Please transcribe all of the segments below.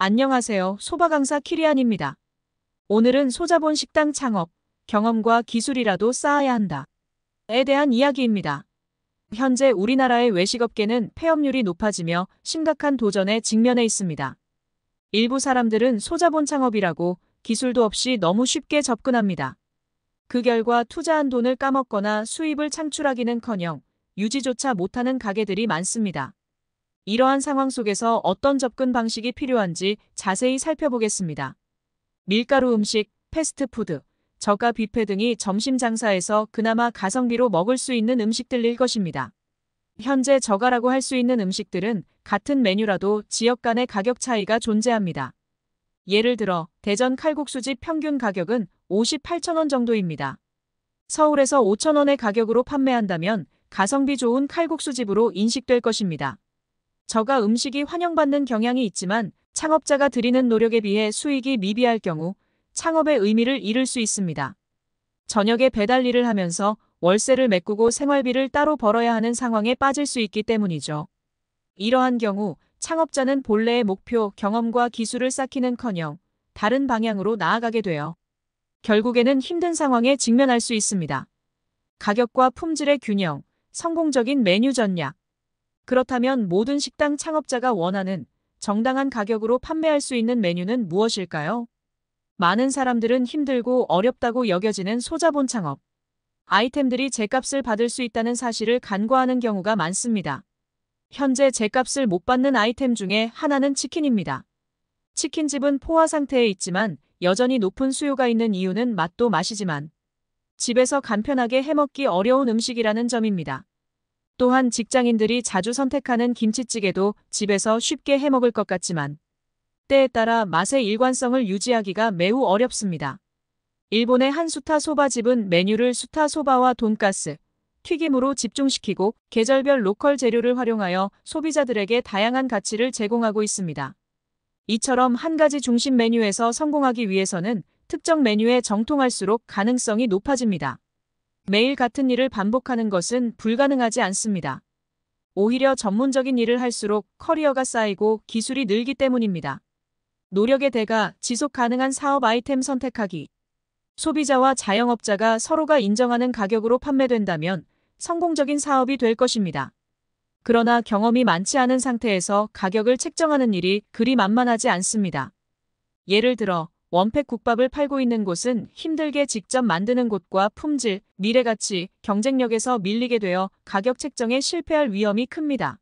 안녕하세요. 소바 강사 키리안입니다. 오늘은 소자본 식당 창업, 경험과 기술이라도 쌓아야 한다. 에 대한 이야기입니다. 현재 우리나라의 외식업계는 폐업률이 높아지며 심각한 도전에 직면해 있습니다. 일부 사람들은 소자본 창업이라고 기술도 없이 너무 쉽게 접근합니다. 그 결과 투자한 돈을 까먹거나 수입을 창출하기는커녕 유지조차 못하는 가게들이 많습니다. 이러한 상황 속에서 어떤 접근 방식이 필요한지 자세히 살펴보겠습니다. 밀가루 음식, 패스트푸드, 저가 뷔페 등이 점심 장사에서 그나마 가성비로 먹을 수 있는 음식들일 것입니다. 현재 저가라고 할 수 있는 음식들은 같은 메뉴라도 지역 간의 가격 차이가 존재합니다. 예를 들어 대전 칼국수집 평균 가격은 58,000원 정도입니다. 서울에서 5,000원의 가격으로 판매한다면 가성비 좋은 칼국수집으로 인식될 것입니다. 저가 음식이 환영받는 경향이 있지만 창업자가 드리는 노력에 비해 수익이 미비할 경우 창업의 의미를 잃을 수 있습니다. 저녁에 배달 일을 하면서 월세를 메꾸고 생활비를 따로 벌어야 하는 상황에 빠질 수 있기 때문이죠. 이러한 경우 창업자는 본래의 목표, 경험과 기술을 쌓기는커녕 다른 방향으로 나아가게 되어 결국에는 힘든 상황에 직면할 수 있습니다. 가격과 품질의 균형, 성공적인 메뉴 전략, 그렇다면 모든 식당 창업자가 원하는 정당한 가격으로 판매할 수 있는 메뉴는 무엇일까요? 많은 사람들은 힘들고 어렵다고 여겨지는 소자본 창업. 아이템들이 제값을 받을 수 있다는 사실을 간과하는 경우가 많습니다. 현재 제값을 못 받는 아이템 중에 하나는 치킨입니다. 치킨집은 포화 상태에 있지만 여전히 높은 수요가 있는 이유는 맛도 맛이지만 집에서 간편하게 해먹기 어려운 음식이라는 점입니다. 또한 직장인들이 자주 선택하는 김치찌개도 집에서 쉽게 해먹을 것 같지만 때에 따라 맛의 일관성을 유지하기가 매우 어렵습니다. 일본의 한 수타 소바집은 메뉴를 수타 소바와 돈가스, 튀김으로 집중시키고 계절별 로컬 재료를 활용하여 소비자들에게 다양한 가치를 제공하고 있습니다. 이처럼 한 가지 중심 메뉴에서 성공하기 위해서는 특정 메뉴에 정통할수록 가능성이 높아집니다. 매일 같은 일을 반복하는 것은 불가능하지 않습니다. 오히려 전문적인 일을 할수록 커리어가 쌓이고 기술이 늘기 때문입니다. 노력의 대가 지속 가능한 사업 아이템 선택하기. 소비자와 자영업자가 서로가 인정하는 가격으로 판매된다면 성공적인 사업이 될 것입니다. 그러나 경험이 많지 않은 상태에서 가격을 책정하는 일이 그리 만만하지 않습니다. 예를 들어 원팩 국밥을 팔고 있는 곳은 힘들게 직접 만드는 곳과 품질, 미래가치, 경쟁력에서 밀리게 되어 가격 책정에 실패할 위험이 큽니다.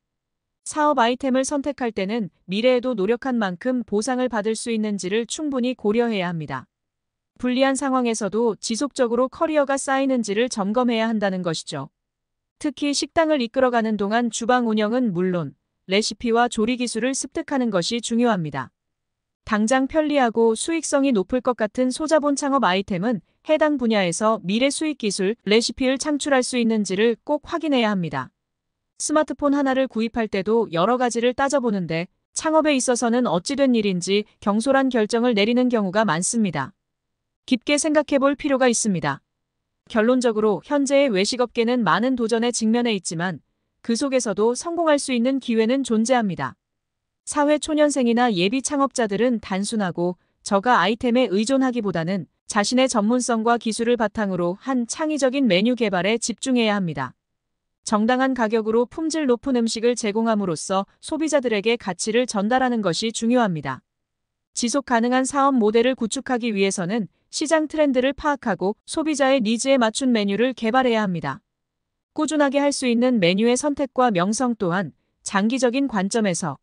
사업 아이템을 선택할 때는 미래에도 노력한 만큼 보상을 받을 수 있는지를 충분히 고려해야 합니다. 불리한 상황에서도 지속적으로 커리어가 쌓이는지를 점검해야 한다는 것이죠. 특히 식당을 이끌어가는 동안 주방 운영은 물론 레시피와 조리 기술을 습득하는 것이 중요합니다. 당장 편리하고 수익성이 높을 것 같은 소자본 창업 아이템은 해당 분야에서 미래 수익 기술, 레시피를 창출할 수 있는지를 꼭 확인해야 합니다. 스마트폰 하나를 구입할 때도 여러 가지를 따져보는데 창업에 있어서는 어찌된 일인지 경솔한 결정을 내리는 경우가 많습니다. 깊게 생각해 볼 필요가 있습니다. 결론적으로 현재의 외식업계는 많은 도전에 직면해 있지만 그 속에서도 성공할 수 있는 기회는 존재합니다. 사회초년생이나 예비 창업자들은 단순하고 저가 아이템에 의존하기보다는 자신의 전문성과 기술을 바탕으로 한 창의적인 메뉴 개발에 집중해야 합니다. 정당한 가격으로 품질 높은 음식을 제공함으로써 소비자들에게 가치를 전달하는 것이 중요합니다. 지속 가능한 사업 모델을 구축하기 위해서는 시장 트렌드를 파악하고 소비자의 니즈에 맞춘 메뉴를 개발해야 합니다. 꾸준하게 할 수 있는 메뉴의 선택과 명성 또한 장기적인 관점에서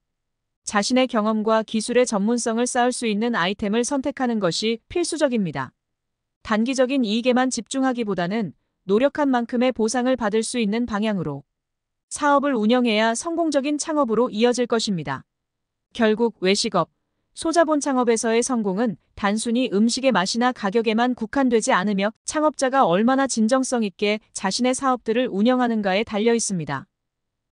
자신의 경험과 기술의 전문성을 쌓을 수 있는 아이템을 선택하는 것이 필수적입니다. 단기적인 이익에만 집중하기보다는 노력한 만큼의 보상을 받을 수 있는 방향으로 사업을 운영해야 성공적인 창업으로 이어질 것입니다. 결국 외식업, 소자본 창업에서의 성공은 단순히 음식의 맛이나 가격에만 국한되지 않으며 창업자가 얼마나 진정성 있게 자신의 사업들을 운영하는가에 달려 있습니다.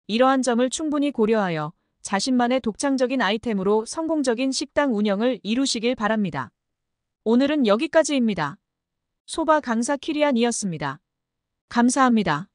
이러한 점을 충분히 고려하여 자신만의 독창적인 아이템으로 성공적인 식당 운영을 이루시길 바랍니다. 오늘은 여기까지입니다. 소바 강사 키리안이었습니다. 감사합니다.